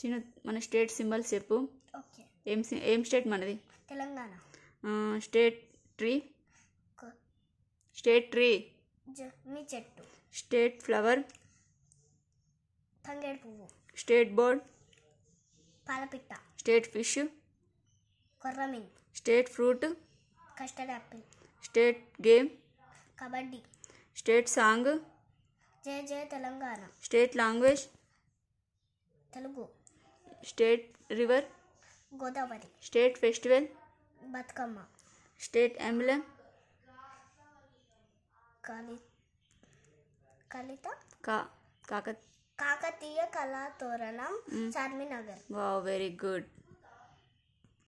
చిన్న మన state symbols చెప్పు ఏం ఏం స్టేట్ మనది Telangana state tree state tree మీ చెట్టు స్టేట్ ఫ్లవర్ తంగేడు పువ్వు స్టేట్ బోర్డ్ పాలపిట్ట స్టేట్ ఫిష్ కొర్రమీన్ state fruit custard apple state game kabaddi state song Jaya Jaya Telangana state language Telugu state river Godavari state festival Bathukamma state emblem కలి కలిత కా కాక Kakatiya Kalathoranam Charminar wow very good